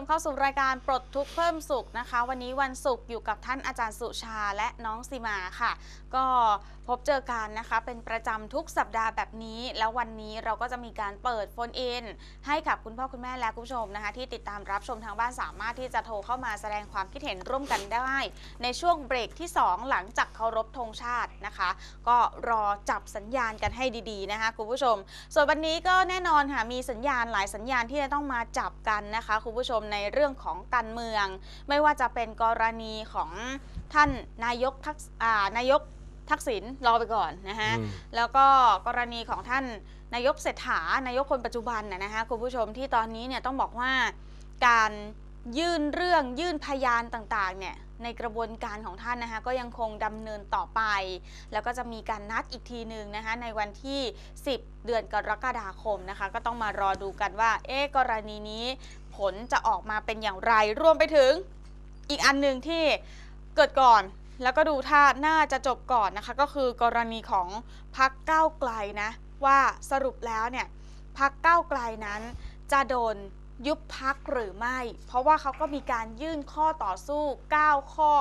มเข้าสู่รายการปลดทุกข์เพิ่มสุขนะคะ วันนี้วันศุกร์อยู่กับท่านอาจารย์สุชาและน้องสีมาค่ะ ก็พบเจอกันนะคะเป็นประจำทุกสัปดาห์แบบนี้ แล้ววันนี้เราก็จะมีการเปิดโฟนอินให้กับคุณพ่อคุณแม่และคุณผู้ชมนะคะ ที่ติดตามรับชมทางบ้านสามารถที่จะโทรเข้ามาแสดงความคิดเห็นร่วมกันได้ ในช่วงเบรกที่2 หลังจากเคารพธงชาตินะคะ ก็รอจับสัญญาณกันให้ดี ๆนะคะคุณผู้ชม ส่วนวันนี้ก็แน่นอนค่ะมีสัญญาณหลายสัญญาณที่จะต้องมาจับกันนะคะคุณผู้ชมในเรื่องของการเมือง ไม่ว่าจะเป็นกรณีของท่านนายกทักนายกทักษิณรอไปก่อนนะฮะแล้วก็กรณีของท่านนายกเศรษฐานายกคนปัจจุบันนะฮะคุณผู้ชมที่ตอนนี้เนี่ยต้องบอกว่าการยื่นเรื่องยื่นพยานต่างๆเนี่ยในกระบวนการของท่านนะคะก็ยังคงดำเนินต่อไป แล้วก็จะมีการนัดอีกทีหนึ่งนะคะในวันที่ 10 เดือนกรกฎาคมนะคะก็ต้องมารอดูกันว่า เอ๊กรณีนี้ผลจะออกมาเป็นอย่างไร รวมไปถึงอีกอันหนึ่งที่เกิดก่อน แล้วก็ดูท่าน่าจะจบก่อนนะคะ ก็คือกรณีของพักก้าวไกลนะ ว่าสรุปแล้วเนี่ยพักก้าวไกลนั้นจะโดนยุบพักหรือไม่ เพราะว่าเขาก็มีการยื่นข้อต่อสู้ 9 ข้อ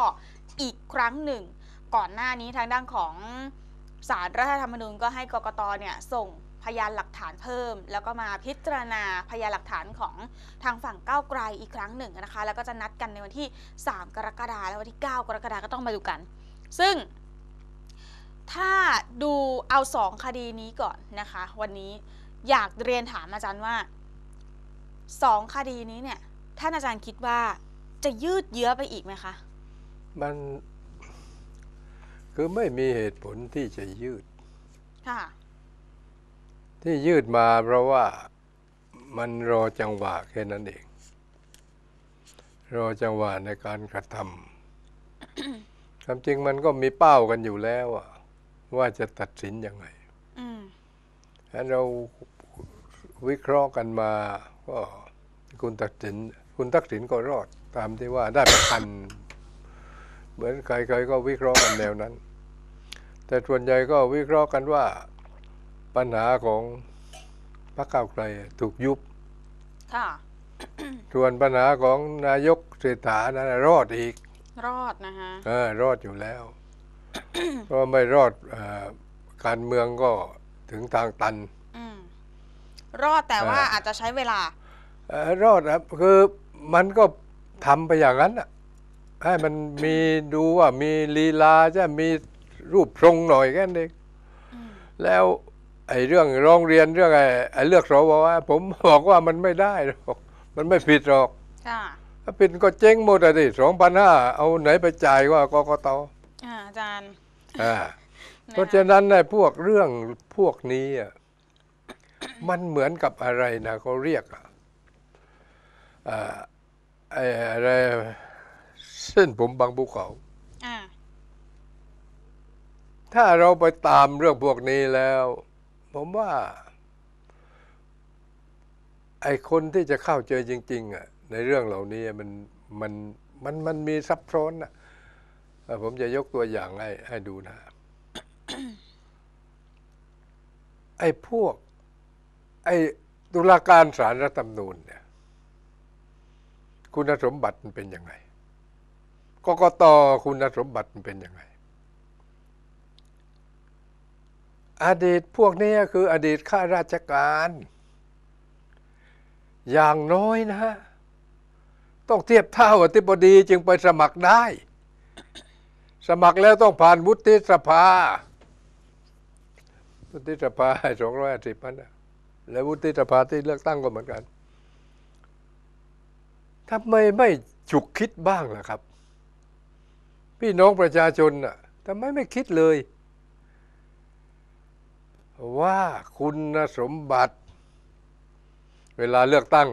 อีกครั้งหนึ่ง ก่อนหน้านี้ทางด้านของสารรัฐธรรมนูญก็ให้กกตเนี่ยส่งพยานหลักฐานเพิ่ม แล้วก็มาพิจารณาพยานหลักฐานของทางฝั่งก้าวไกลอีกครั้งหนึ่งนะคะ แล้วก็จะนัดกันในวันที่ 3 กรกฎาคมและวันที่ 9 กรกฎาคมก็ต้องมาดูกัน ซึ่ง ถ้าดูเอา2คดีนี้ก่อนนะคะ วันนี้อยากเรียนถามอาจารย์ว่า 2 คดีนี้เนี่ยท่านอาจารย์คิดว่าจะยืดเยื้อไปอีกไหมคะมันคือไม่มีเหตุผลที่จะยืดค่ะที่ยืดมาเพราะว่ามันรอจังหวะแค่นั้นเอง รอจังหวะในการกระทำความจริงมันก็มีเป้ากันอยู่แล้วว่าจะตัดสินยังไงอันเราวิเคราะห์กันมา ก็ คุณตัดสิน คุณตักสินก็รอดตามที่ว่าได้ประกัน เหมือนใครๆก็วิเคราะห์กันแนวนั้น แต่ส่วนใหญ่ก็วิเคราะห์กันว่าปัญหาของพรรคก้าไกลถูกยุบ ค่ะ ส่วนปัญหาของนายกเศรษฐานั้นรอดอีก รอดนะฮะรอดอยู่แล้ว เพราะไม่รอดอการเมืองก็ถึงทางตันอรอดแต่ว่าอาจจะใช้เวลาอรอดครับ คือมันก็ทำไปอย่างนั้นอ่ะ ให้มันมีดูว่ามีลีลาจะมีรูปทรงหน่อยแค่นั้นเองแล้วไอ้เรื่องร้องเรียนเรื่องไอ้เลือกสวว่าผมบอกว่ามันไม่ได้หรอกมันไม่ผิดหรอกถ้าผิดก็เจ๊งหมดเลยสองพันห้าเอาไหนไปจ่ายว่ากกตอาจารย์เพราะฉะนั้นในพวกเรื่องพวกนี้มันเหมือนกับอะไรนะเขาเรียกอะไรเส้นผมบางภูเขาถ้าเราไปตามเรื่องพวกนี้แล้วผมว่า ไอคนที่จะเข้าเจอจริง ๆอ่ะในเรื่องเหล่านี้มันมันมันมันมีซับซ้อนอ่ะผมจะยกตัวอย่างให้ให้ดูนะ ไอพวก ไอตุลาการสารรัฐธรรมนูญเนี่ย คุณสมบัติมันเป็นยังไงกกตคุณสมบัติมันเป็นยังไงอดีตพวกนี้คือ อดีตข้าราชการ อย่างน้อยนะต้องเทียบเท่าอธิบดี จึงไปสมัครได้ สมัครแล้วต้องผ่านวุฒิสภา วุฒิสภาสองร้อยสิบันนะและวุฒิสภาที่เลือกตั้งก็เหมือนกันทำไมไม่ฉุกคิดบ้างล่ะครับ พี่น้องประชาชนน่ะทำไมไม่คิดเลยว่าคุณสมบัติ เวลาเลือกตั้ง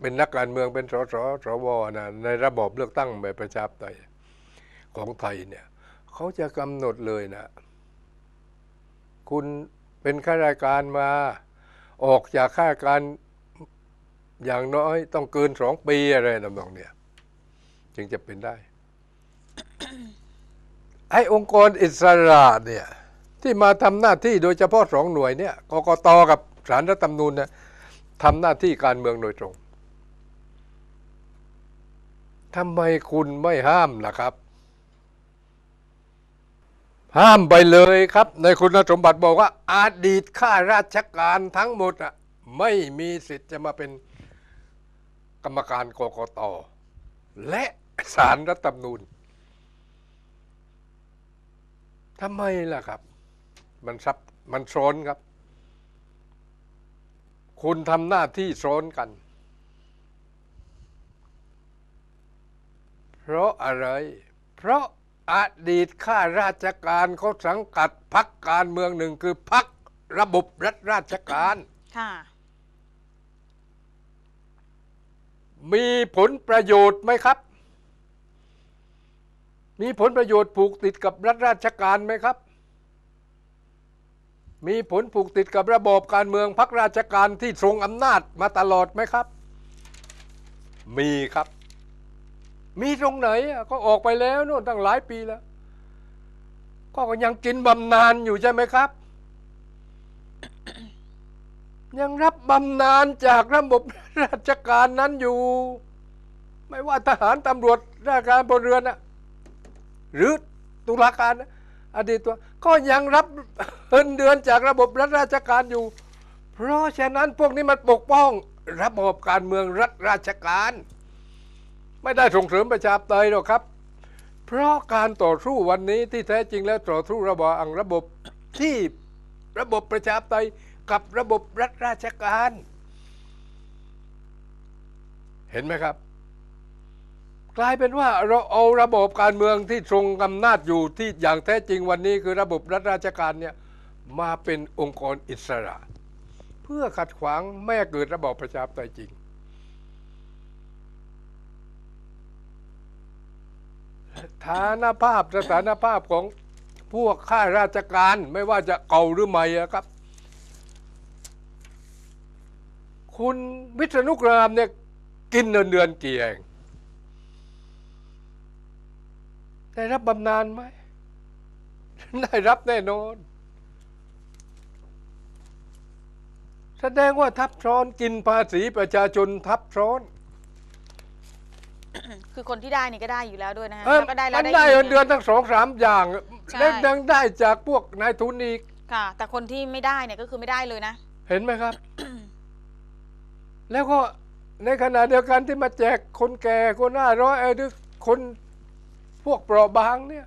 เป็นนักการเมืองเป็นสสสวนะในระบบเลือกตั้งแบบประชาธิปไตยของไทยเนี่ยเขาจะกำหนดเลยนะ คุณเป็นข้าราชการมา ออกจากข้าราชการอย่างน้อยต้องเกินสองปีอะไรต่าองเนี่ยจึงจะเป็นได้ไอ้องค์กรอิสระเนี่ยที่มาทำหน้าที่โดยเฉพาะสองหน่วยเนี่ย กกตกับสารรัฐธรรมนูญเนี่ยทำหน้าที่การเมืองโดยตรงทำไมคุณไม่ห้ามล่ะครับ ห้ามไปเลยครับ ในคุณสมบัติบอกว่าอาดีตข้าราชการทั้งหมดอ่ะไม่มีสิทธิ์จะมาเป็นกรรมการกกตและสารรัฐธรรมนูญทำไมล่ะครับมันซับมันโซนครับ คุณทำหน้าที่โซนกัน เพราะอะไร เพราะอดีตข้าราชการเขาสังกัดพักการเมืองหนึ่งคือพักระบบรัฐราชการค่ะมีผลประโยชน์ไหมครับ มีผลประโยชน์ผูกติดกับรัฐราชการไหมครับมีผลผูกติด กับระบบการเมืองพักราชการที่ทรงอำนาจมาตลอดไหมครับ มีครับ มีตรงไหนก็ออกไปแล้วนู่นตั้งหลายปีแล้ว ก็ยังกินบำนาญอยู่ใช่ไหมครับ ยังรับบำนาญจากระบบราชการนั้นอยู่ ไม่ว่าทหารตำรวจราชการบนเรือนอะหรือตุลาการ อดีตตัวก็ยังรับเงินเดือนจากระบบ รัฐราชการอยู่ เพราะฉะนั้นพวกนี้มันปกป้องระบบการเมือง รัฐราชการ ไม่ได้ส่งเสริมประชาธิปไตยหรอกครับ เพราะการต่อสู้ วันนี้ที่แท้จริงแล้วต่อสู้ระบอบอังระบบที่ระบบประชาธิปไตยกับระบบ รัฐราชการ เห็นไหมครับกลายเป็นว่าเราเอาระบบการเมืองที่ทรงอำนาจอยู่ที่อย่างแท้จริงวันนี้คือระบบรัฐราชการเนี่ย มาเป็นองค์กรอิสระ เพื่อขัดขวางแม่เกิดระบบประชาธิปไตยจริงฐานภาพสถานภาพของพวกข้าราชการไม่ว่าจะเก่าหรือใหม่ครับ คุณวิษณุกรามเนี่ย กินเดือนเดือนกี่เองได้รับบำนาญไหม ได้รับแน่นอน แสดงว่าทับซ้อนกินภาษีประชาชนทับซ้อน คือคนที่ได้นี่ก็ได้อยู่แล้วด้วยนะฮะแล้วก็ได้แล้วได้เดือนทั้งสองสามอย่าง แล้วยังได้จากพวกนายทุนอีก ค่ะ แต่คนที่ไม่ได้เนี่ย ก็คือไม่ได้เลยนะ เห็นไหมครับ แล้วก็ ในขณะเดียวกันที่มาแจกคนแก่คนหน้าร้อยเอดคนพวกเปราะบางเนี่ย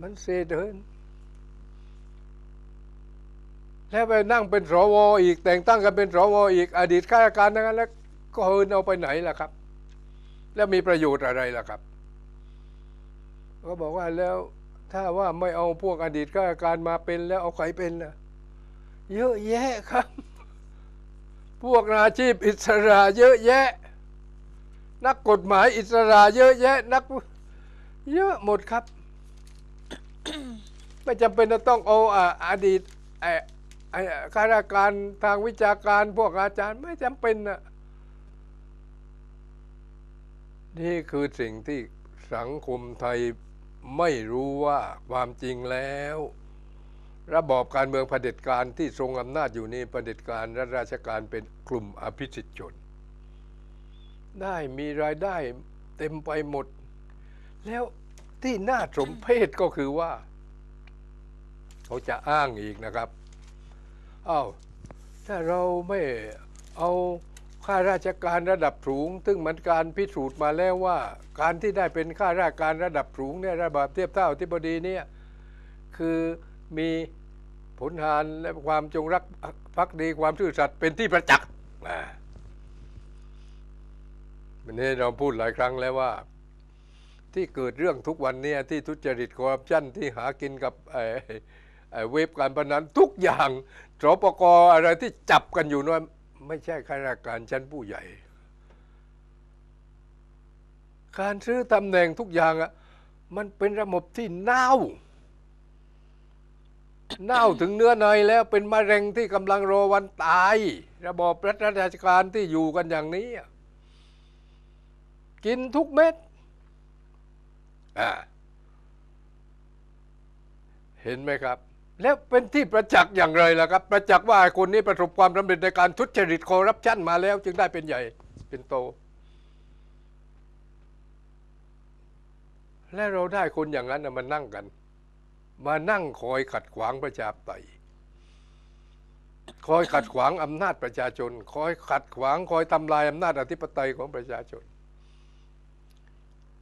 มันเสเดินแล้วไปนั่งเป็นสวอีกแต่งตั้งกันเป็นสวอีกอดีตข้าราชการนั้นแล้วก็เฮินเอาไปไหนล่ะครับ แล้วมีประโยชน์อะไรล่ะครับ ก็บอกว่าแล้วถ้าว่าไม่เอาพวกอดีตข้าราชการมาเป็นแล้วเอาใครเป็นล่ะเยอะแยะครับ พวกอาชีพอิสระ เยอะแยะ นักกฎหมายอิสระ เยอะแยะนักเยอะหมดครับไม่จำเป็นจะต้องเอาออดีตข้าราชการทางวิชาการ พวกอาจารย์ไม่จำเป็นนะนี่คือสิ่งที่สังคมไทยไม่รู้ว่าความจริงแล้ว ระบอบการเมืองเผด็จการ ที่ทรงอำนาจอยู่นี้เผด็จการรัฐราชการเป็นกลุ่มอภิสิทธิชนได้มีรายได้เต็มไปหมดแล้วที่น่าสมเพชก็คือว่า เขาจะอ้างอีกนะครับอา้าวถ้าเราไม่เอาข้าราชการระดับสูงซึ่งมันการพิสูจน์มาแล้วว่า การที่ได้เป็นข้าราชการระดับสูงเนี่ยระบาดเทียบเท่าที่บดีเนี่ยคือมีผลทานและความจงรักภักดีความซื่อสัตย์เป็นที่ประจักษ์วันนี้เราพูดหลายครั้งแล้วว่าที่เกิดเรื่องทุกวันเนี่ยที่ทุจริตคอร์รัปชันที่หากินกับเว็บการพนันทุกอย่างสปกอะไรที่จับกันอยู่นั้นไม่ใช่ข้าราชการชั้นผู้ใหญ่ การซื้อตำแหน่งทุกอย่างอ่ะมันเป็นระบบที่เน่าเน่าถึงเนื้อในแล้วเป็นมะเร็งที่กำลังรอวันตาย ระบบรัฐราชการที่อยู่กันอย่างนี้กินทุกเม็ดเห็นไหมครับ แล้วเป็นที่ประจักษ์อย่างไรล่ะครับ ประจักษ์ว่าคนนี้ประสบความสำเร็จในการทุจริตคอร์รัปชันมาแล้ว จึงได้เป็นใหญ่ เป็นโต และเราได้คนอย่างนั้นมานั่งกัน มานั่ง คอยขัดขวางประชาิไตยคอยขัดขวางอำนาจประชาชน คอยขัดขวาง คอยทำลายอำนาจอธิปไตยของประชาชน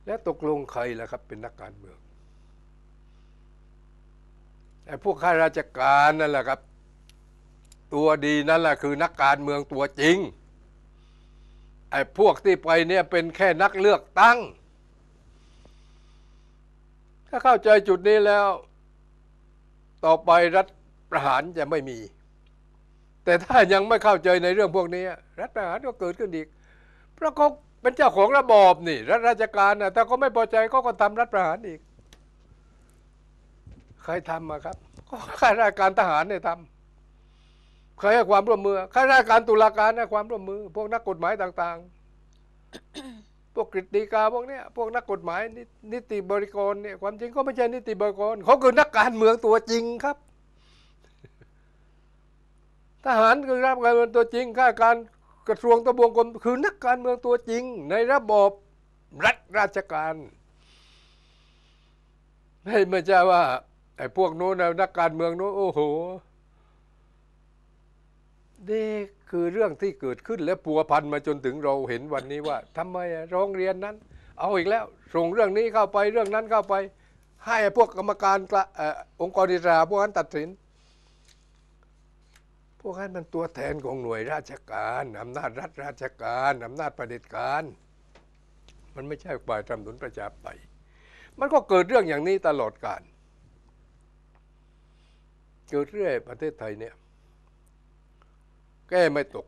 และตกลงใครล่ะครับเป็นนักการเมืองไอ้พวกข้าราชการนั่นแหละครับ ตัวดีนั่นแหละคือนักการเมืองตัวจริงไอ้พวกที่ไปเนี่ยเป็นแค่นักเลือกตั้ง ถ้าเข้าใจจุดนี้แล้ว ต่อไปรัฐประหารจะไม่มี แต่ถ้ายังไม่เข้าใจในเรื่องพวกนี้ รัฐประหารก็เกิดขึ้นอีกเพราะเขาเป็นเจ้าของระบอบนี่รัฐราชการนะถ้าก็ไม่พอใจก็ก็ทำรัฐประหารอีก ใครทำมาครับก็ข้าราชการทหารเนี่ยทำใครให้ความร่วมมือ ข้าราชการตุลาการให้ความร่วมมือ พวกนักกฎหมายต่าง ๆ พวกกฤษฎีกาพวกเนี้ยพวกนักกฎหมาย นิติบริกรเนี่ยความจริงก็ไม่ใช่นิติบริกรเขาคือนักการเมืองตัวจริงครับ ทหารคือรับการเมืองตัวจริงข้าราชการกระทรวงตะบวงกลมคือนักการเมืองตัวจริง ในระบบรัฐราชการไม่ใช่ว่าไอ้พวกโน้นนักการเมืองโน้นโอ้โหนี่คือเรื่องที่เกิดขึ้นและปัวพันมาจนถึงเราเห็นวันนี้ว่าทำไมร้องเรียนนั้น เอาอีกแล้วส่งเรื่องนี้เข้าไปเรื่องนั้นเข้าไป ให้พวกกรรมการองค์กรอิสระพวกนั้นตัดสินพวกนั้นมัน ตัวแทนของหน่วยราชการ อำนาจรัฐราชการ อำนาจ ประเด็จการ มัน ไม่ใช่ฝ่ายทำนุนประชาไป มันก็เกิดเรื่องอย่างนี้ตลอดกาลเกิด เรื่อยประเทศไทยเนี่ยแก้ไม่ตก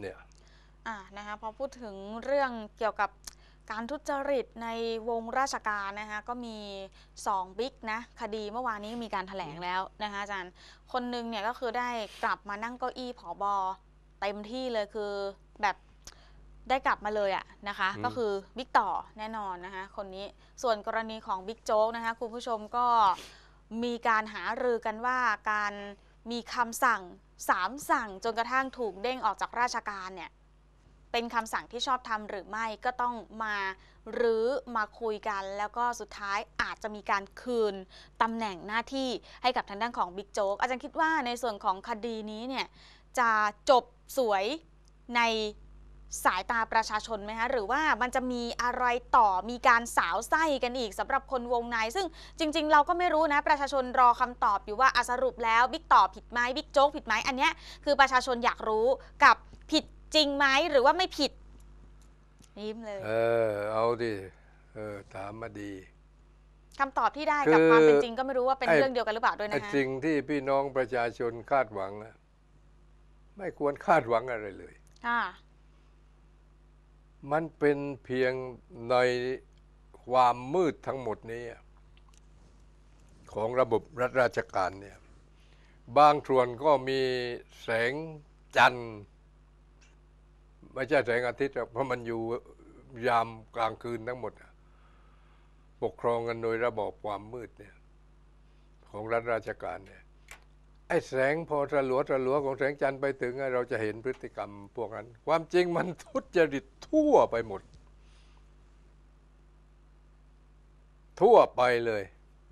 เนี่ยอ่านะคะพอพูดถึงเรื่องเกี่ยวกับการทุจริตในวงราชการนะคะก็มี 2 บิ๊กนะ คดีเมื่อวานนี้มีการถแถลงแล้วนะคะอาจารย์คนหนึ่งเนี่ยก็คือได้กลับมานั่งเก้าอี้ผอบอเต็มที่เลยคือแบบได้กลับมาเลยอะนะคะก็คือบิ๊กต่อแน่นอนนะคะคนนี้ส่วนกรณีของบิ๊กโจ๊กนะคะคุณผู้ชมก็มีการหารือกันว่าการมีคำสั่งสามสั่งจนกระทั่งถูกเด้งออกจากราชการเนี่ยเป็นคำสั่งที่ชอบทำหรือไม่ก็ต้องมาหรือมาคุยกัน แล้วก็สุดท้ายอาจจะมีการคืนตำแหน่งหน้าที่ให้กับทางด้านของบิ๊กโจ๊กอาจารย์คิดว่าในส่วนของคดีนี้เนี่ยจะจบสวยในสายตาประชาชนไหมคะหรือว่ามันจะมีอะไรต่อมีการสาวไส้กันอีกสำหรับคนวงใน ซึ่งจริงๆเราก็ไม่รู้นะประชาชนรอคำตอบอยู่ว่าอสรุปแล้วบิ๊กต่อผิดไหมบิ๊กโจ๊กผิดไหมอันเนี้ยคือประชาชนอยากรู้กับผิดจริงไหมหรือว่าไม่ผิดยิ้มเลย เออเอาดิเออ ถามมาดีคำตอบที่ได้กับความเป็นจริง ก็ไม่รู้ว่าเป็นเรื่องเดียวกันหรือเปล่าด้วยไอ้นะฮะริงที่พี่น้องประชาชนคาดหวังนะไม่ควรคาดหวังอะไรเลยอ่ามันเป็นเพียงในความมืดทั้งหมดนี้ ของระบบรัฐราชการ เนี่ยบางส่วนก็มีแสงจันทร์ไม่ใช่แสงอาทิตย์เพราะมันอยู่ยามกลางคืนทั้งหมด ปกครองกันโดยระบอบความมืดเนี่ยของรัฐราชการเนี่ยไอ้แสงพอสลัวสลัวของแสงจันทร์ไปถึงเราจะเห็นพฤติกรรมพวกนั้น ความจริงมันทุจริตทั่วไปหมด ทั่วไปเลย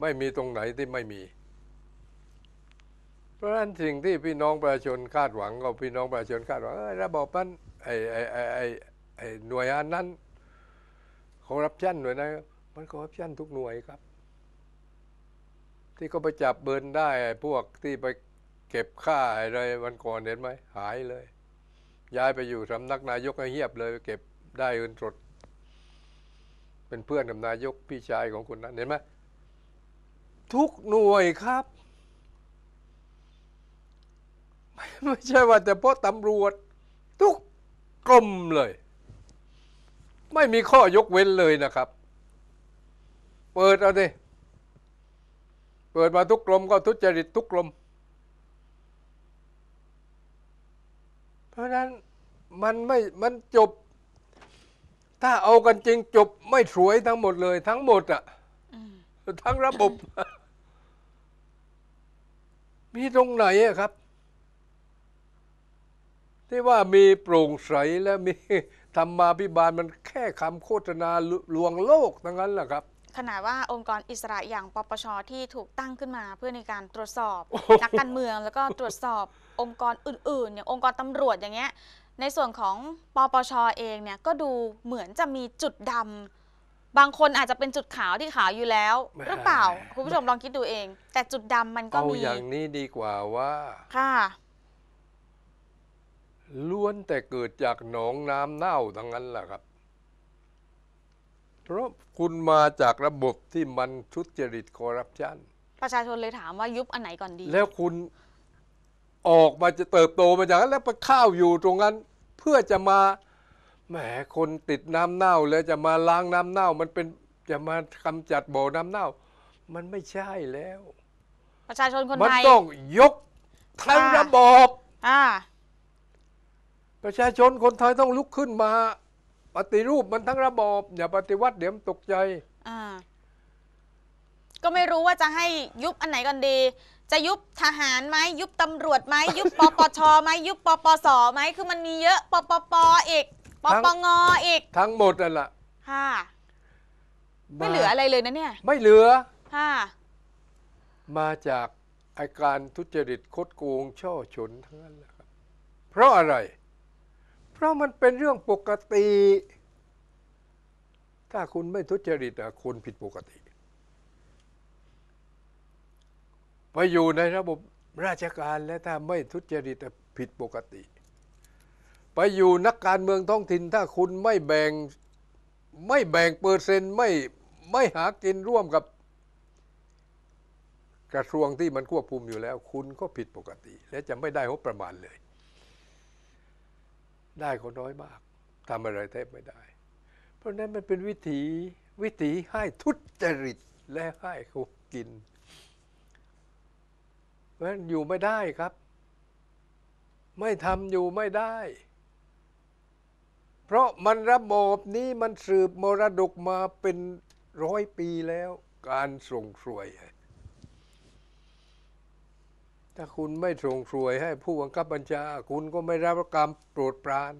ไม่มีตรงไหนที่ไม่มีเพราะฉะนั้นสิ่งที่พี่น้องประชาชนคาดหวังก็พี่น้องประชาชนคาดหวังระบอบนั้นไอ้ไอ้ไอ้ไอ้ไอ้หน่วยงานนั้นคอร์รัปชันหน่วยนั้นมันคอร์รัปชันทุกหน่วยครับ ที่เขาไปจับเบินได้พวกที่ไปเก็บค่าอะไรวันก่อนเห็นไหมหายเลย ย้ายไปอยู่สำนักนายกเงียบเลยเก็บได้เงินสดเป็นเพื่อนกับนายกพี่ชายของคุณนั้น เห็นไหมทุกหน่วยครับไม่ใช่ว่าแต่เพราะตำรวจทุกกรมเลย ไม่มีข้อยกเว้นเลยนะครับ เปิดเอาดิ เปิดมาทุกกรมก็ทุจริตทุกกรม เพราะนั้นมันไม่มันจบ ถ้าเอากันจริงจบไม่สวยทั้งหมดเลย ทั้งหมดอะทั้งระบบ มีตรงไหนอะครับที่ว่ามีโปร่งใสและมีธรรมาภิบาลมันแค่คำโฆษณาลวงโลกทั้งนั้นแหละครับขณะว่าองค์กรอิสระอย่างปปชที่ถูกตั้งขึ้นมาเพื่อในการตรวจสอบ นักการเมืองแล้วก็ตรวจสอบองค์กรอื่นๆ อย่างองค์กรตำรวจอย่างเงี้ย ในส่วนของปปชเองเนี่ยก็ดูเหมือนจะมีจุดดำ บางคนอาจจะเป็นจุดขาวที่ขาวอยู่แล้ว หรือเปล่าคุณผู้ชมลองคิดดูเอง แต่จุดดำมันก็มีเอาอย่างนี้ดีกว่าว่าค่ะล้วนแต่เกิดจากหนองน้ำเน่าทั้งนั้นแหละครับ เพราะคุณมาจากระบบที่มันทุจริตคอร์รัปชันประชาชนเลยถามว่ายุบอันไหนก่อนดี แล้วคุณออกมาจะเติบโตมาจากนั้น แล้วไปข้าวอยู่ตรงนั้น เพื่อจะมา แหมคนติดน้ำเน่า แล้วจะมาล้างน้ำเน่า มันเป็นจะมาคำจัดบ่อน้ำเน่า มันไม่ใช่แล้ว ประชาชนคนไทยมันต้องยกทั้งระบบ อ่าประชาชนคนไทยต้องลุกขึ้นมา ปฏิรูปมันทั้งระบอบอย่าปฏิวัติเดี๋ยวตกใจก็ไม่รู้ว่าจะให้ยุบอันไหนกันดี จะยุบทหารไหมยุบตำรวจไหม ยุบปปชไหม ยุบปปสไหมคือมันมีเยอะปปปอีกปปงอีก ทั้งหมดนั่นแหละค่ะไม่เหลืออะไรเลยนะเนี่ย ไม่เหลือค่ะมาจากอาการทุจริตคดโกงช่อชนทั้งนั้นแหละเพราะอะไรเพราะมันเป็นเรื่องปกติ ถ้าคุณไม่ทุจริตคุณผิดปกติ ไปอยู่ในระบบราชการและถ้าไม่ทุจริตผิดปกติ ไปอยู่นักการเมืองท้องถิ่นถ้าคุณไม่แบ่งไม่แบ่งเปอร์เซ็นต์ไม่ไม่หากินร่วมกับกระทรวงที่มันควบคุมอยู่แล้ว คุณก็ผิดปกติและจะไม่ได้หบประมาณเลยได้เขาน้อยมากทำอะไรแทบไม่ได้ เพราะนั้นมันเป็นวิถีวิถีให้ทุจริตและให้เขากินเพราะนั้นอยู่ไม่ได้ครับ ไม่ทำอยู่ไม่ได้ เพราะมันระบบนี้มันสืบมรดกมาเป็นร้อยปีแล้วการส่งสวยถ้าคุณไม่ส่งสวยให้ผู้บังคับบัญชา คุณก็ไม่รับกรรมโปรดปราน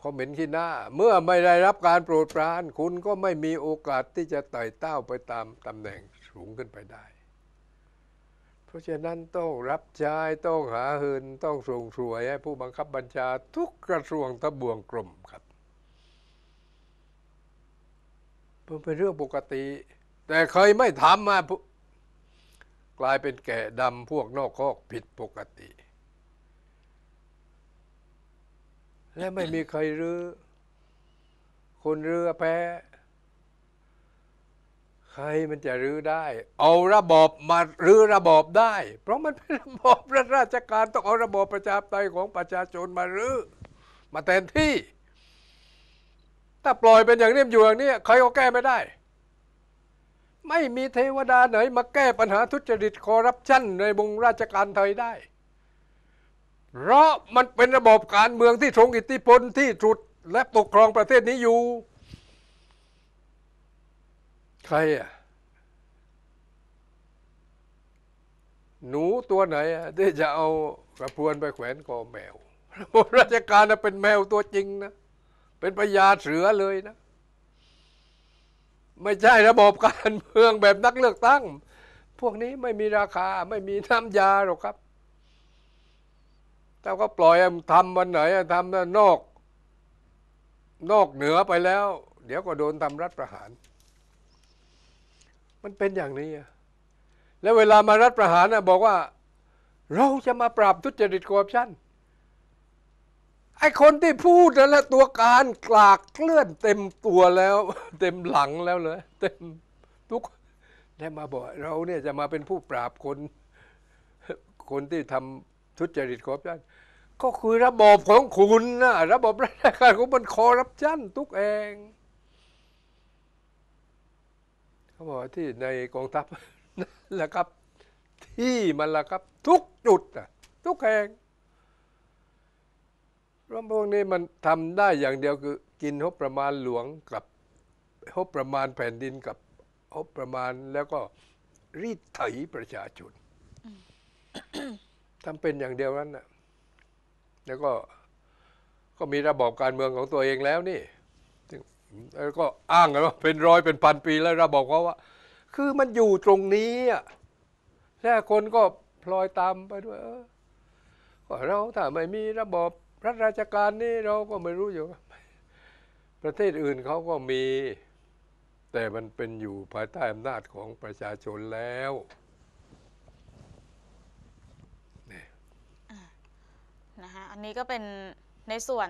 พอเหม็นขี้หน้าเมื่อไม่ได้รับการโปรดปราน คุณก็ไม่มีโอกาสที่จะไต่เต้าไปตามตำแหน่งสูงขึ้นไปได้ เพราะฉะนั้นต้องรับใช้ต้องหาเหินต้องส่งสวยให้ผู้บังคับบัญชาทุกกระทรวงทบวงกรมครับเป็นเรื่องปกติ แต่เคยไม่ทำมาผู้ลายเป็นแกะดำพวกนอกคอกผิดปกติ และไม่มีใครรื้อคนรื้อแพ้ ใครมันจะรื้อได้ เอาระบอบมารื้อระบอบได้ เพราะมันเป็นระบอบรราชการต้องเอาระบอบประชาธิปไตยของประชาชนมารื้อมาแทนที่ ถ้าปล่อยเป็นอย่างนี้อยู่อย่างนี้ใครก็แก้ไม่ได้ไม่มีเทวดาไหนมาแก้ปัญหาทุจริตคอร์รัปชันในวงราชการไทยได้ เพราะมันเป็นระบบการเมืองที่ทรงอิทธิพลที่สุดและปกครองประเทศนี้อยู่ ใครอ่ะหนูตัวไหนที่จะเอากระพวนไปแขวนคอแมวราชการเป็นแมวตัวจริงนะ เป็นพญาเสือเลยนะไม่ใช่ระบบการเมืองแบบนักเลือกตั้ง พวกนี้ไม่มีราคาไม่มีน้ำยา หรอกครับแต่ก็ปล่อยทำวันไหนทำนอกนอกเหนือไปแล้ว เดี๋ยวก็โดนทำรัฐประหาร มันเป็นอย่างนี้ แล้วเวลามารัฐประหารนะบอกว่า เราจะมาปราบทุจริตคอร์รัปชันไอ้คนที่พูดนั่นแหละตัวการกลากเคลื่อนเต็มตัวแล้ว เต็มหลังแล้วเลย เต็มทุกได้มาบอกเราเนี่ยจะมาเป็นผู้ปราบคน คนที่ทำทุจริตคอร์รัปชันก็คือระบบของคุณนะระบบราชการของมันคอร์รัปชันทุกเองเขาบอกที่ในกองทัพนะครับที่มันละครับทุกจุดทุกแห่งร่ะพวกนี้มันทำได้อย่างเดียวคือ กินหบประมาณหลวงกับหบประมาณแผ่นดินกับหบประมาณแล้วก็ รีดไถประชาชนทำเป็นอย่างเดียวนั้นนะแล้วก็ก็มีระบอบการเมืองของตัวเองแล้วนี่แล้วก็อ้างกันว่าเป็นร้อยเป็นพันปีแล้ว ระบบเขาว่า คือมันอยู่ตรงนี้อ่ะแล้วคนก็พลอยตามไปด้วยเราถ้าไม่มีระบบรัฐราชการนี่เราก็ไม่รู้อยู่ ประเทศอื่นเขาก็มี แต่มันเป็นอยู่ภายใต้อำนาจของประชาชนแล้วนี่นะฮะอันนี้ก็เป็นในส่วน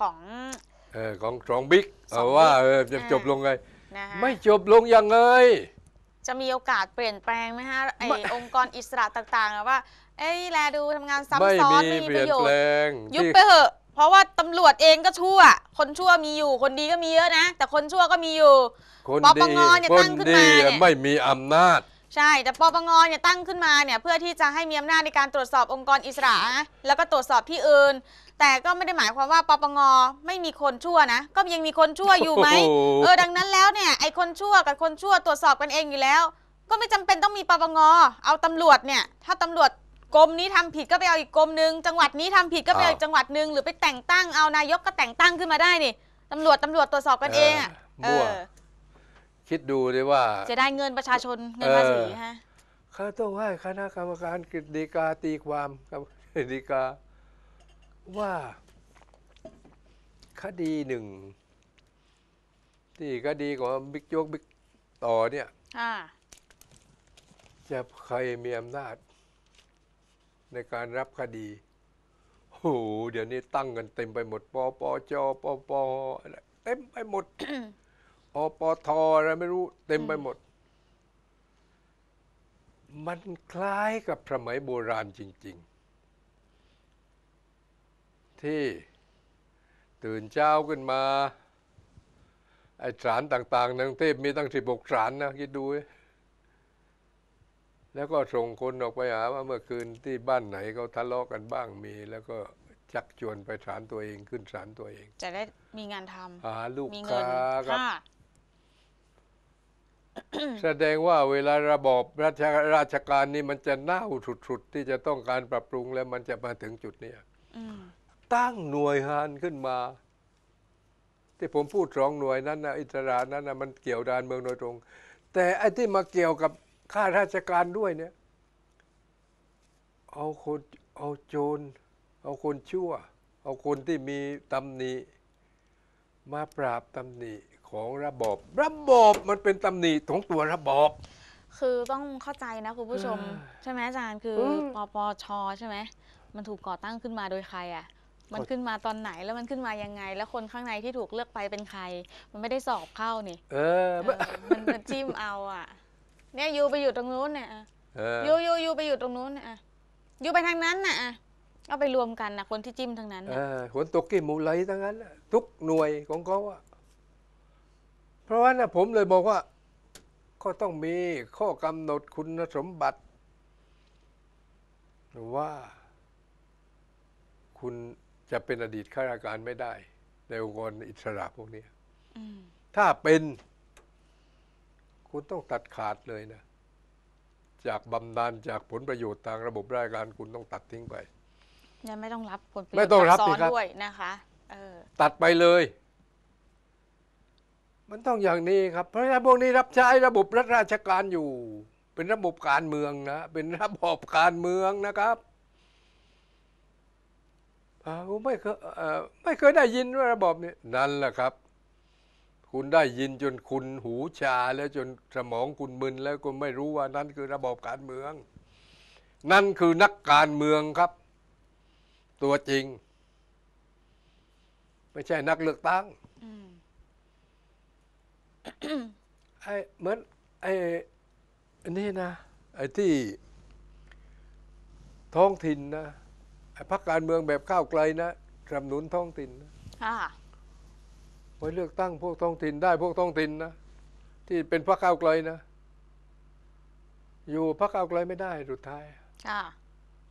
ของเออของสองบิ๊กเอาว่าเออจะจบลงไงไม่จบลงยังไง จะมีโอกาสเปลี่ยนแปลงไหมฮะไอองค์กรอิสระต่าง ๆ ว่าเอ้ยแลดูทำงานซ้ำซ้อนไม่มีประโยชน์ยุบไปเหอะเพราะว่าตำรวจเองก็ชั่ว คนชั่วมีอยู่ คนดีก็มีเยอะนะ แต่คนชั่วก็มีอยู่ปปงเนี่ยตั้งขึ้นมาเนี่ยไม่มีอำนาจใช่แต่ปปงเนี่ยตั้งขึ้นมาเนี่ยเพื่อที่จะให้มีอำนาจในการตรวจสอบองค์กรอิสระ แล้วก็ตรวจสอบที่อื่น แต่ก็ไม่ได้หมายความว่าปปงไม่มีคนชั่วนะ ก็ยังมีคนชั่วอยู่ไหมเออดังนั้นแล้วเนี่ยไอ้คนชั่วกับคนชั่วตรวจสอบกันเองอยู่แล้ว ก็ไม่จำเป็นต้องมีปปงเอาตำรวจเนี่ยถ้าตำรวจกรมนี้ทำผิดก็ไปเอาอีกกรมหนึ่งจังหวัดนี้ทำผิดก็ไปเอาอีกจังหวัดหนึ่งหรือไปแต่งตั้งเอานายกก็แต่งตั้งขึ้นมาได้นี่ตำรวจตำรวจตรวจสอบกันเองอ่ะเออคิดดูดิว่า จะได้เงินประชาชน เงินภาษีฮะเขาต้องให้คณะกรรมการกฤษฎีกาตีความคับกฤษฎีกาว่า คดีหนึ่งที่คดีของบิ๊กโจ๊กบิ๊กต่อเนี่ยจะใครมีอำนาจในการรับคดีโอ้หเดี๋ยวนี้ตั้งกัน เต็มไปหมด ปปจปป เต็มไปหมด อปท อะไร ไม่รู้ เต็มไปหมด มันคล้ายกับสมัยโบราณจริง ๆ ที่ตื่นเช้าขึ้นมา ไอ้สารต่างๆในังเทพมีตั้งสิบหกสารนะคิดดูแล้วก็ส่งคนออกไปหาว่าเมื่อคืนที่บ้านไหนเขาทะเลาะกันบ้างมี แล้วก็จักจวนไปศาลตัวเองขึ้นศาลตัวเอง จะได้มีงานทำหาลูกมีเงิค้านครับแสดงว่าเวลาระบอบราชราชการนี่มันจะเน่าสุดๆที่จะต้องการปรับปรุงแล้วมันจะมาถึงจุดเนี้ตั้งหน่วยงานขึ้นมา ที่ผมพูดสองหน่วยนั้นนะอิสระนั้นนะมันเกี่ยวดานเมืองโดยตรงแต่ไอ้ที่มาเกี่ยวกับข้าราชการด้วยเนี่ย เอาคนเอาโจร เอาคนชั่ว เอาคนที่มีตำหนิ มาปราบตำหนิของระบอบระบอบมันเป็นตำหนิของตัวระบอบคือต้องเข้าใจนะคุณผู้ชม ใช่ไหมอาจารย์คือปปชใช่ไหมมันถูกก่อตั้งขึ้นมาโดยใครอ่ะ มันขึ้นมาตอนไหนแล้วมันขึ้นมายังไง แล้วคนข้างในที่ถูกเลือกไปเป็นใคร มันไม่ได้สอบเข้านี่เออมันจิ้มเอาอ่ะเนี่ยยูไปอยู่ ตรงนู้นเนี่ยออยูยูยูไปอยู่ตรงนู้นเนี่ยอยูไปทางนั้นน่ะอ่ะก็ไปรวมกันนะคนที่จิ้มทางนั้นเอนอนตกกี่หมูไหลทั้งนั้นทุกหน่วยของเขาเพราะว่านะผมเลยบอกว่า ก็ต้องมีข้อกำหนดคุณสมบัติว่า คุณจะเป็นอดีตข้าราชการไม่ได้ ในองค์กรอิสระพวกนี้ถ้าเป็นคุณต้องตัดขาดเลยนะ จากบำนาญจากผลประโยชน์ทางระบบรายการ คุณต้องตัดทิ้งไปไม่ต้องรับผลประโยชน์ไม่ต้องรับซ้อนด้วยนะคะตัดไปเลย มันต้องอย่างนี้ครับ เพราะฉะบ้นี้ รับใช้ระบบรัฐราชการอยู่ เป็นระบบการเมืองนะเป็นระบบการเมืองนะครับไม่เคยไม่เคยได้ยินว่าระบบนี้นั่นแหละครับคุณได้ยินจนคุณหูชาแล้วจนสมองคุณมึน แล้วคุณไม่รู้ว่านั่นคือระบบการเมือง นั่นคือนักการเมืองครับ ตัวจริง ไม่ใช่นักเลือกตั้งไอ้เหมือนไอ้นี่นะไอ้ที่ ท้องถิ่นนะพรรคการเมืองแบบข้าวไกลนะสนับสนุนท้องถิ่น นะไว้เลือกตั้งพวกท้องถิ่นได้ พวกท้องถิ่นนะที่เป็นพรรคก้าไกลนะอยู่พรรคก้าไกลไม่ได้สุดท้าย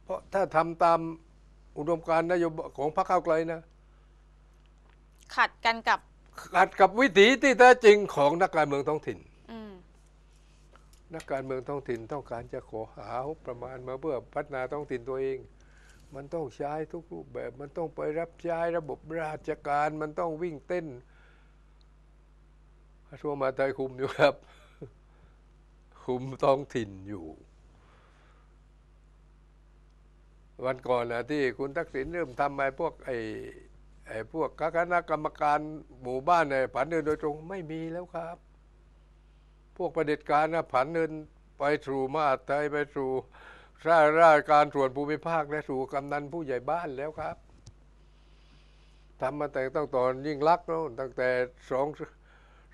เพราะถ้าทำตาม อุดมการณ์นโยบายของพรรคก้าไกลนะ ขัดกันกับ ขัดกับวิถีที่แท้จริงของนักการเมืองท้องถิ่นนักการเมืองท้องถิ่น ต้องการจะขอหาประมาณมาเพื่อพัฒนาท้องถิ่นตัวเอง มันต้องใช้ทุกรูปแบบ มันต้องไปรับใช้ระบบราชการ มันต้องวิ่งเต้นกระทรวงมหาดไทยคุมอยู่ครับ คุมต้องถิ่นอยู่ วันก่อนนะที่คุณทักษิณเริ่มทำไอ้พวกไอ้ไอ้พวกคณะกรรมการ หมู่บ้านไอ้ผันเนินโดยตรงไม่มีแล้วครับ พวกประเด็จการนะผันเนินไปสู่มาไทยไปสู่ราราชการส่วนภูมิภาค และสู่กำนันผู้ใหญ่บ้านแล้วครับทำมาแต่ตั้งตอนยิ่งลักนาะตั้งแต่สอง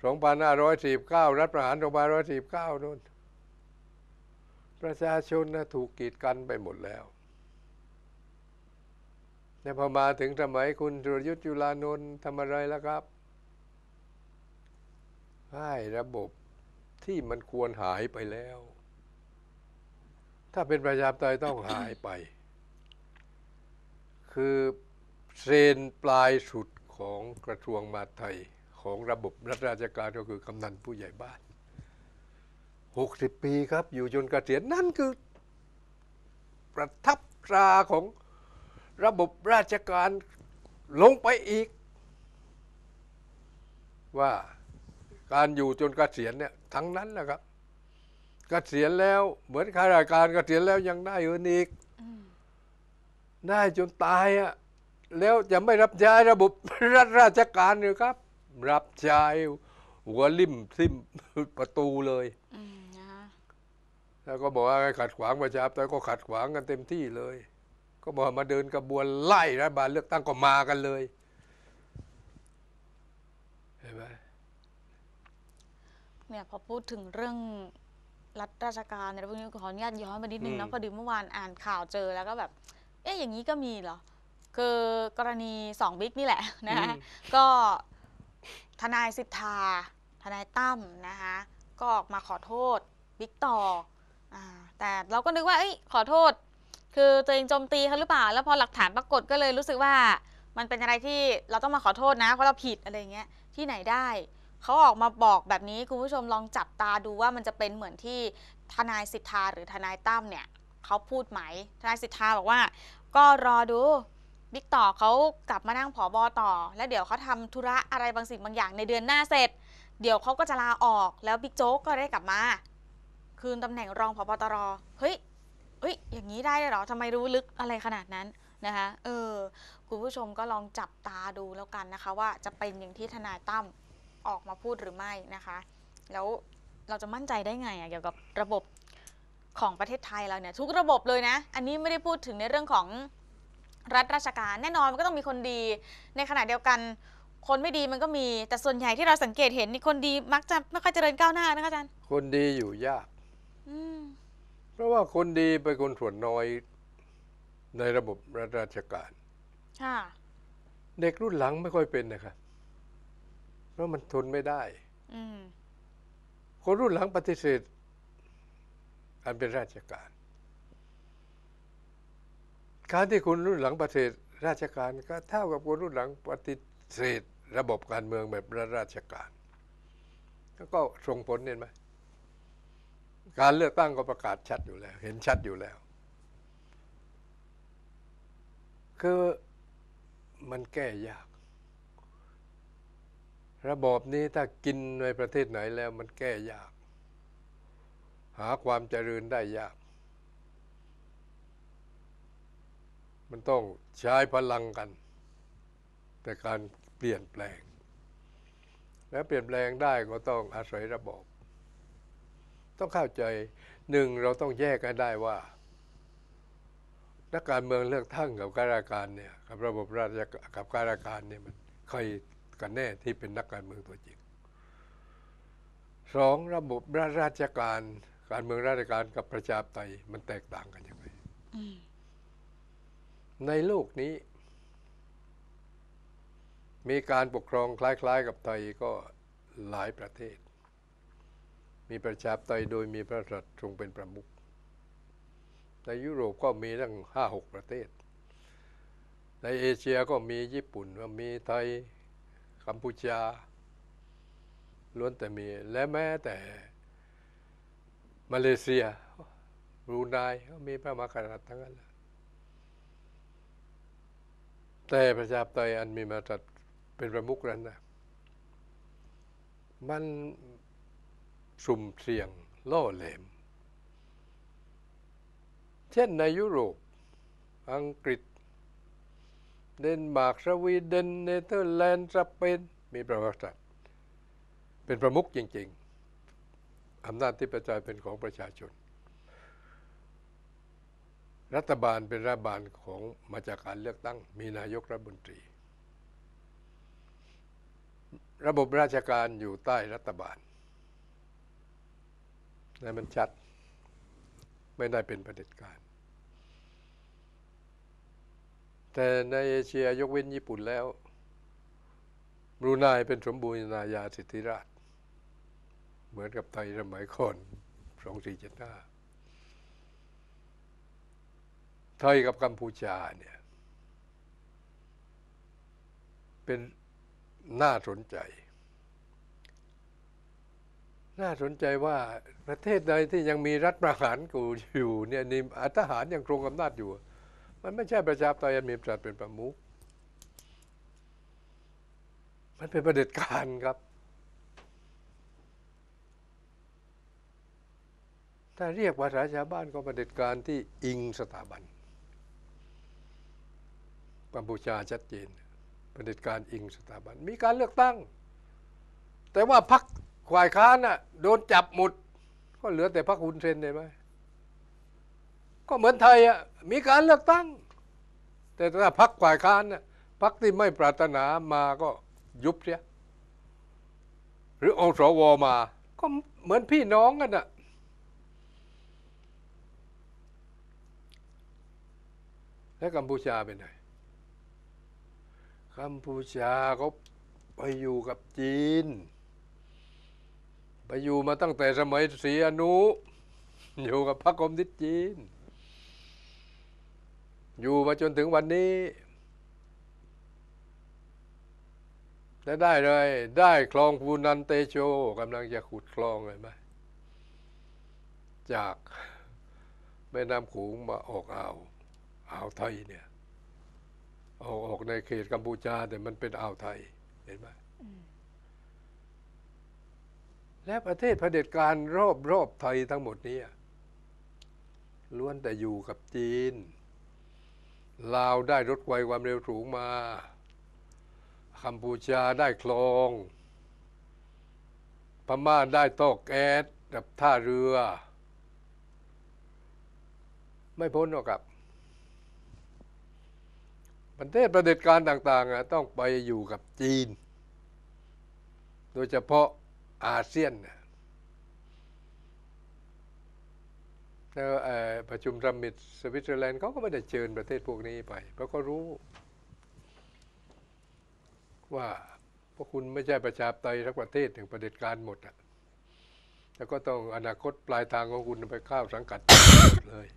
2549รัฐประหาร2549นู่นประชาชนนะถูกกีดกันไปหมดแล้วแต่พอมาถึงสมัยคุณสุรยุทธ์จุลานนท์ทำอะไรแล้วครับ ให้ระบบที่มันควรหายไปแล้ว ถ้าเป็นประชาธิปไตยต้องหายไป คือเซนปลายสุดของกระทรวงมหาดไทยของระบบรัฐราชการก็คือกำนันผู้ใหญ่บ้าน 60 ปีครับอยู่จนกเกษียณนั่นคือ ประทับตราของระบบราชการลงไปอีก ว่าการอยู่จนกเกษียณเนี่ยทั้งนั้นนะครับกเกษียณแล้วเหมือนข้าราชการกเกษียณแล้วยังได้เงินอีกได้จนตายอ่ะแล้วจะไม่รับย้ายระบบรัฐราชการหรือครับรับใช้หัวลิ่มซิมประตูเลย แล้วก็บอกว่าขัดขวางประชาธิปไตยก็ขัดขวางกันเต็มที่เลย ก็บอกมาเดินกระบวนไล่รัฐบาลเลือกตั้งก็มากันเลย เห็นไหม เนี่ย พอพูดถึงเรื่องรัฐราชการเนี่ยพวกนี้ขออนุญาตย้อนไปนิดนึงนะ พอดีเมื่อวานอ่านข่าวเจอแล้วก็แบบ เอ๊ะอย่างนี้ก็มีเหรอคือกรณีสองบิ๊กนี่แหละนะคะ ก็ทนายสิทธา ทนายตั้มนะคะก็ออกมาขอโทษบิ๊กต่ออแต่เราก็นึกว่าอขอโทษ คือตัวเองโจมตีเขาหรือเปล่าแล้วพอหลักฐานปรากฏก็เลยรู้สึกว่า มันเป็นอะไรที่เราต้องมาขอโทษนะเพราะเราผิดอะไรเงี้ยที่ไหนได้ เขาออกมาบอกแบบนี้คุณผู้ชมลองจับตาดูว่ามันจะเป็นเหมือนที่ทนายสิทธาหรือทนายตั้มเนี่ยเขาพูดไหมทนายสิทธาบอกว่า ก็รอดูบิ๊กต่อเขากลับมานั่งผอบอต่อแล้วเดี๋ยวเขาทำธุระอะไรบางสิ่งบางอย่าง ในเดือนหน้าเสร็จ เดี๋ยวเขาก็จะลาออกแล้วบิ๊กโจ๊กก็ได้กลับมา คืนตำแหน่งรองผบตรเฮ้ยเฮ้ยอย่างนี้ได้เหรอทำไมรู้ลึกอะไรขนาดนั้นนะคะ เออคุณผู้ชมก็ลองจับตาดูแล้วกันนะคะ ว่าจะเป็นอย่างที่ทนายตั้มออกมาพูดหรือไม่นะคะ แล้วเราจะมั่นใจได้ไงอะเกี่ยวกับระบบของประเทศไทยเราเนี่ยทุกระบบเลยนะ อันนี้ไม่ได้พูดถึงในเรื่องของรัฐราชการแน่นอนมันก็ต้องมีคนดีในขณะเดียวกัน คนไม่ดีมันก็มี แต่ส่วนใหญ่ที่เราสังเกตเห็นนี่คนดีมักจะ ไม่ค่อยเจริญก้าวหน้านะคะอาจารย์คนดีอยู่ยากเพราะว่าคนดีเป็นคนส่วนน้อย ในระบบรัฐราชการเด็กรุ่นหลังไม่ค่อยเป็นนะครับเพราะมันทนไม่ได้คนรุ่นหลังปฏิเสธการเป็นราชการการที่คุณรุ่นหลังปฏิเสธราชการ ก็เท่ากับคุณรุ่นหลังปฏิเสธระบบการเมืองแบบรัฐราชการก็ส่งผลเห็นไหมการเลือกตั้งก็ประกาศชัดอยู่แล้ว เห็นชัดอยู่แล้ว คือมันแก้ยาก ระบบนี้ถ้ากินในประเทศไหนแล้ว มันแก้ยาก หาความเจริญได้ยากมันต้องใช้พลังกัน แต่การเปลี่ยนแปลง และเปลี่ยนแปลงได้ก็ต้องอาศัยระบบ ต้องเข้าใจหนึ่งเราต้องแยกกันได้ว่า นักการเมืองเลือกทั้งกับการาการเนี่ยกับระบบราชการ กับการาการเนี่ยมันใครกันแน่ที่เป็นนักการเมืองตัวจริงสองระบบราชการ การเมืองราชการกับประชาธิปไตยมันแตกต่างกันยังไงในโลกนี้ มีการปกครองคล้ายๆ กับไทยก็หลายประเทศ มีประชาธิปไตยโดยมีพระสัตทรงเป็นประมุขในยุโรปก็มีตั้งห้าหกประเทศ ในเอเชียก็มีญี่ปุ่น มีไทยกัมพูชาล้วนแต่มีและแม้แต่มาเลเซียบรูไนก็มีพระมหากษัตริย์ทั้งนั้นแต่ประชาธิปไตยอันมีมาตัดเป็นประมุขนั้นนะมัน สุ่มเสี่ยง ล่อแหลม เช่นในยุโรปอังกฤษ เดนมาร์กสวีเดนเนเธอร์แลนด์สเปนมีประวัติศาสตร์เป็นประมุขจริง ๆอำนาจที่ประจายเป็นของประชาชนรัฐบาลเป็นรัฐบาลของมาจากการเลือกตั้งมีนายกรัฐมนตรี ระบบราชการอยู่ใต้รัฐบาลนั่นมันชัดไม่ได้เป็นประเด็จการ แต่ในเอเชียยกเว้นญี่ปุ่นแล้ว บรูไนเป็นสมบูรณาญาสิทธิราชเหมือนกับไทยสมัยก่อนสองสี่เจ็ดห้าไทยกับกัมพูชาเนี่ย เป็นน่าสนใจ น่าสนใจว่าประเทศใดที่ยังมีรัฐประหารกูอยู่เนี่ยนิมทหารยังครองอำนาจอยู่ มันไม่ใช่ประชาธิปไตยมีประชาเป็นประมุขมันเป็นประเด็จการครับ ถ้าเรียกภาษาชาวบ้านก็ประเด็จการที่อิงสถาบันกัมพูชาชัดเจนประเด็จการอิงสถาบัน มีการเลือกตั้ง แต่ว่าพรรคข่ายค้านน่ะโดนจับหมด ก็เหลือแต่พรรคฮุนเซนได้ไหม ก็เหมือนไทยอ่ะมีการเลือกตั้ง แต่ถ้าพรรคข่ายค้านน่ะพรรคที่ไม่ปรารถนามาก็ยุบเสียหรือองสวมา ก็เหมือนพี่น้องกันน่ะแล้วกัมพูชาเป็นไงกัมพูชาเขาไปอยู่กับจีน ไปอยู่มาตั้งแต่สมัยศรีอนุ อยู่กับพรรคคอมมิวนิสต์จีน อยู่มาจนถึงวันนี้ได้เลย ได้คลองพูนันเตโชกำลังจะขุดคลองเลยไหม จากแม่น้ำขูงมาออกอ่าวอ่าวไทยเนี่ยออกออกในเขตกัมพูชาแต่มันเป็นอ่าวไทยเห็นไหม และประเทศเผด็จการรอบรอบไทยทั้งหมดนี้ล้วนแต่อยู่กับจีน ลาวได้รถไฟความเร็วสูงมากัมพูชาได้คลองพม่าได้ตอกแก๊สกับท่าเรือ ไม่พ้นหรอกครับประเทศประเด็จการต่างๆ ต้องไปอยู่กับจีน โดยเฉพาะอาเซียนแล้วประชุมรัมมิต สวิตเซอร์แลนด์เขาก็ไม่ได้เชิญประเทศพวกนี้ไป เพราะเขารู้ ว่าพวกคุณไม่ใช่ประชาไตยทั้งประเทศถึงประเด็จการหมดอ่ะแล้วก็ต้องอนาคตปลายทางของคุณไปข้าวสังกัดเลย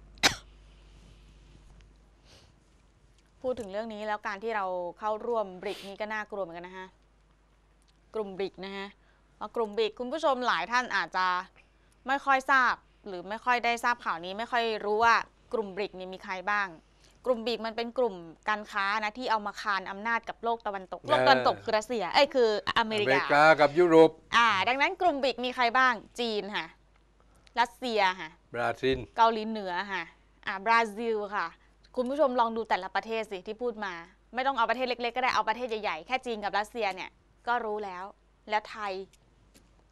พูดถึงเรื่องนี้แล้วการที่เราเข้าร่วมบริกนี้ก็น่ากลัวเหมือนกันนะฮะกลุ่มบริกนะฮะว่ากลุ่มบริกคุณผู้ชมหลายท่านอาจจะไม่ค่อยทราบหรือไม่ค่อยได้ทราบข่าวนี้ไม่ค่อยรู้ว่ากลุ่มบริกนี่มีใครบ้าง กลุ่มบริกมันเป็นกลุ่มการค้านะที่เอามาคานอำนาจกับโลกตะวันตกโลกตะวันตกคือรัสเซียไอ้คืออเมริกาอเมริกากับยุโรป อ่า ดังนั้นกลุ่มบริกมีใครบ้าง จีนค่ะ รัสเซียค่ะบราซิลเกาหลีเหนือค่ะ อ่า บราซิลค่ะคุณผู้ชมลองดูแต่ละประเทศสิที่พูดมาไม่ต้องเอาประเทศเล็กๆก็ได้เอาประเทศใหญ่ๆแค่จีนกับรัสเซีย เนี่ยก็รู้แล้ว แล้วไทย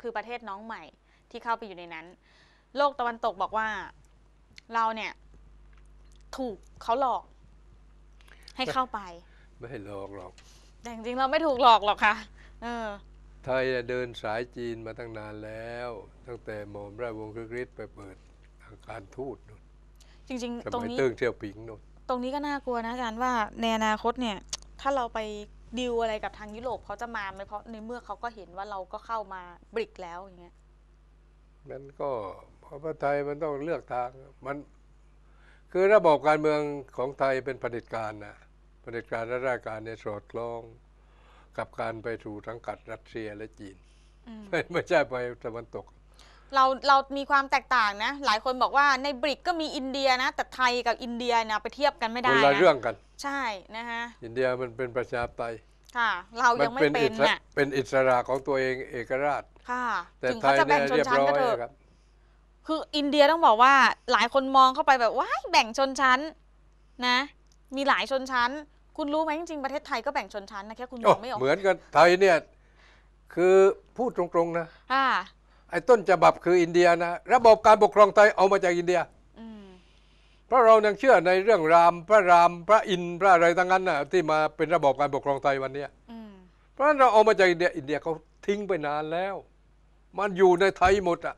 คือประเทศน้องใหม่ ที่เข้าไปอยู่ในนั้น โลกตะวันตกบอกว่า เราเนี่ย ถูกเขาหลอก ให้เข้าไป ไม่หลอกหรอกแต่จริงๆเราไม่ถูกหลอกหรอกค่ะ เออ ไทยเดินสายจีนมาตั้งนานแล้ว ตั้งแต่หมอมราชวงศ์คต์ไปเปิดทางการทูตนู่นจริงๆตรงนี้ตึ้งเที่ยวปิงนู่นตรงนี้ก็น่ากลัวนะอาจารย์ว่าในอนาคต เนี่ย ถ้าเราไปดิวอะไรกับทางยุโรปเขาจะมาไหมเพราะในเมื่อเขาก็เห็นว่าเราก็เข้ามาบริกแล้ว อย่างเงี้ยมันก็ประเทศไทยมันต้องเลือกทางมัน คือระบบการเมืองของไทยเป็นปผดการนะปผดการและราชการในสอดคล้องกับการไปถูทางกัดรัสเซียและจีนไม่ใช่ไปตะวันตกเราเรามีความแตกต่างนะ หลายคนบอกว่าในบริกก็มีอินเดียนะ แต่ไทยกับอินเดียนะไปเทียบกันไม่ได้คนละนเรื่องกัน ใช่ นะคะอินเดียมันเป็นประชาธิปไตยค่ะ เรายังไม่เป็นเนี่ยเป็นอิสระของตัวเองเอกราช ค่ะแต่ถึงไทเขายจะเนี่แบ่ยงชนเรียบชั้นร้อก็ยเถอะครับคืออินเดียต้องบอกว่าหลายคนมองเข้าไปแบบว่าแบ่งชนชั้นนะ มีหลายชนชั้น คุณรู้ไหมจริงๆประเทศไทยก็แบ่งชนชั้นนะแค่คุณมองไม่ออกเหมือนกันไทยเนี่ยคือพูดตรงๆ นะค่ะไอ้ต้นฉบับคืออินเดียนะ ระบบการปกครองไทยเอามาจากอินเดียเพราะเรายังเชื่อในเรื่องราม พระรามพระอินพระอะไรทั้งนั้นน่ะ ที่มาเป็นระบบการปกครองไทยวันนี้เพราะนั้นเราเอามาจากอินเดีย อินเดียเขาทิ้งไปนานแล้ว มันอยู่ในไทยหมดอ่ะ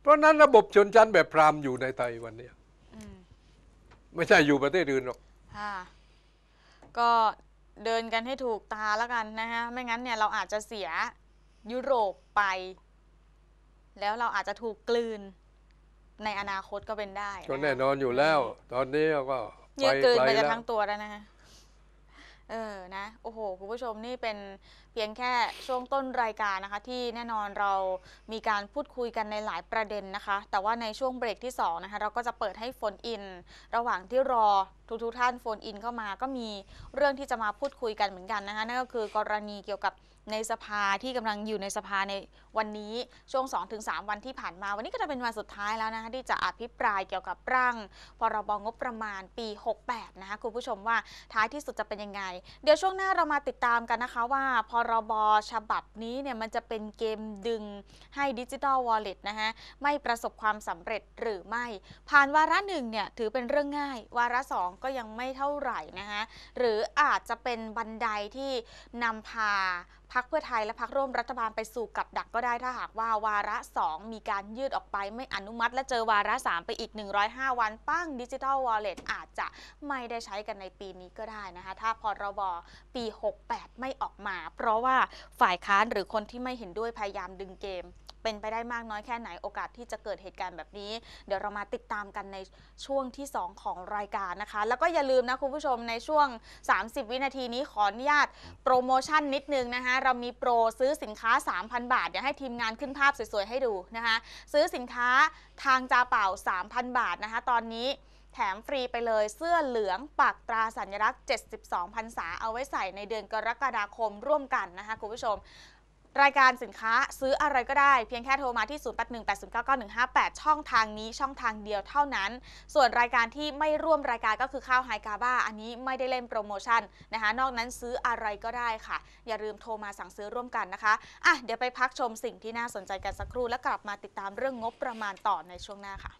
เพราะนั้นระบบชนชั้นแบบพราหมณ์อยู่ในไทยวันนี้ไม่ใช่อยู่ประเทศอื่นหรอกก็เดินกันให้ถูกตาแล้วกันนะฮะไม่งั้นเนี่ย เราอาจจะเสียยุโรปไปแล้วเราอาจจะถูกกลืนในอนาคตก็เป็นได้ก็แน่นอนอยู่แล้ว ตอนนี้ก็เยอะเกินไปจะทั้งตัวแล้วนะคะ เออ นะ โอ้โห คุณผู้ชมนี่เป็นเพียงแค่ช่วงต้นรายการนะคะ ที่แน่นอนเรามีการพูดคุยกันในหลายประเด็นนะคะ แต่ว่าในช่วงเบรกที่2นะคะเราก็จะเปิดให้โฟนอิน ระหว่างที่รอทุกทุกท่านโฟนอิน เข้ามา ก็มีเรื่องที่จะมาพูดคุยกันเหมือนกันนะคะนั่นก็คือกรณีเกี่ยวกับในสภาที่กำลังอยู่ในสภาในวันนี้ ช่วง2-3วันที่ผ่านมา วันนี้ก็จะเป็นวันสุดท้ายแล้วนะคะที่จะอภิปรายเกี่ยวกับร่างพรบงบประมาณปี 68 นะคะคุณผู้ชมว่าท้ายที่สุดจะเป็นยังไง เดี๋ยวช่วงหน้าเรามาติดตามกันนะคะว่าพรบฉบับนี้เนี่ย มันจะเป็นเกมดึงให้ดิจิทัลวอลเล็ตนะคะไม่ประสบความสำเร็จหรือไม่ ผ่านวาระหนึ่งเนี่ยถือเป็นเรื่องง่าย วาระสองก็ยังไม่เท่าไหร่นะคะหรืออาจจะเป็นบันไดที่นำพาพักเพื่อไทยและพักร่วมรัฐบาลไปสู่กับดักก็ได้ถ้าหากว่าวาระ 2 มีการยืดออกไปไม่อนุมัติและเจอวาระ 3 ไปอีก 105 วัน ปั้งดิจิทัลวอลเล็ตอาจจะไม่ได้ใช้กันในปีนี้ก็ได้นะคะถ้าพรบปี 68 ไม่ออกมา เพราะว่าฝ่ายค้านหรือคนที่ไม่เห็นด้วยพยายามดึงเกมเป็นไปได้มากน้อยแค่ไหนโอกาสที่จะเกิดเหตุการณ์แบบนี้ เดี๋ยวเรามาติดตามกันในช่วงที่ 2 ของรายการนะคะแล้วก็อย่าลืมนะคุณผู้ชมในช่วง 30 วินาทีนี้ขออนุญาตโปรโมชั่นนิดนึงนะคะเรามีโปรซื้อสินค้า 3,000 บาท เดี๋ยวให้ทีมงานขึ้นภาพสวยๆ ให้ดูนะคะซื้อสินค้าทางจาเป่า 3,000 บาทนะคะตอนนี้แถมฟรีไปเลยเสื้อเหลืองปักตราสัญลักษณ์72พรรษาเอาไว้ใส่ในเดือนกรกฎาคมร่วมกันนะคะคุณผู้ชมรายการสินค้าซื้ออะไรก็ได้เพียงแค่โทรมาที่ 0818099158 ช่องทางนี้ช่องทางเดียวเท่านั้น ส่วนรายการที่ไม่ร่วมรายการก็คือข้าวไฮกาบ้าอันนี้ไม่ได้เล่นโปรโมชั่นนะคะ นอกนั้นซื้ออะไรก็ได้ค่ะ อย่าลืมโทรมาสั่งซื้อร่วมกันนะคะอ่ะเดี๋ยวไปพักชมสิ่งที่น่าสนใจกันสักครู่แล้วกลับมาติดตามเรื่องงบประมาณต่อในช่วงหน้าค่ะ